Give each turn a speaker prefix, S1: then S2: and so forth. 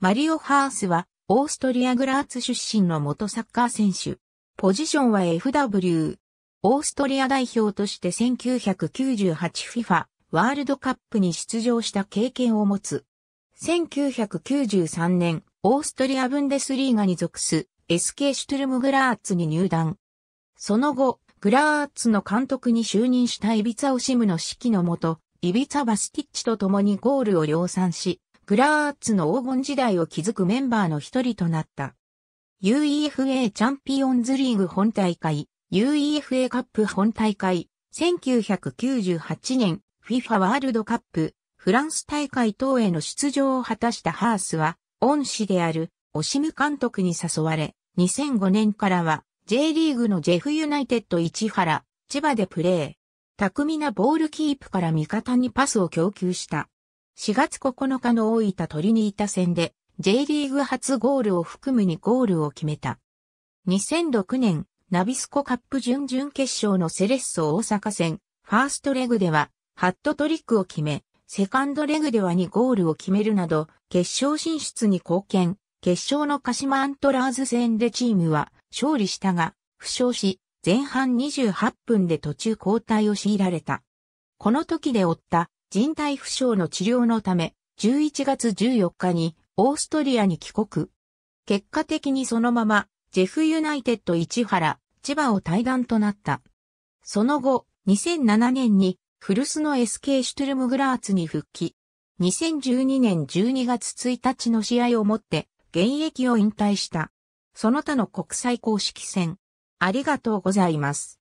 S1: マリオ・ハースは、オーストリア・グラーツ出身の元サッカー選手。ポジションは FW。オーストリア代表として 1998FIFA ワールドカップに出場した経験を持つ。1993年、オーストリア・ブンデスリーガに属す SK シュトゥルム・グラーツに入団。その後、グラーツの監督に就任したイビツァ・オシムの指揮のもと、イビツァ・バスティッチと共にゴールを量産し、グラーツの黄金時代を築くメンバーの一人となった。UEFA チャンピオンズリーグ本大会、UEFA カップ本大会、1998年 FIFA ワールドカップ、フランス大会等への出場を果たしたハースは、恩師であるオシム監督に誘われ、2005年からは J リーグのジェフユナイテッド市原、千葉でプレー。巧みなボールキープから味方にパスを供給した。4月9日の大分トリニータ戦で J リーグ初ゴールを含む2ゴールを決めた。2006年、ナビスコカップ準々決勝のセレッソ大阪戦、ファーストレグでは、ハットトリックを決め、セカンドレグでは2ゴールを決めるなど、決勝進出に貢献、決勝の鹿島アントラーズ戦でチームは勝利したが、負傷し、前半28分で途中交代を強いられた。この時で追った人体負傷の治療のため、11月14日にオーストリアに帰国。結果的にそのまま、ジェフユナイテッド市原、千葉を対団となった。その後、2007年に、古巣の SK シュトゥルムグラーツに復帰。2012年12月1日の試合をもって、現役を引退した。その他の国際公式戦。
S2: ありがとうございます。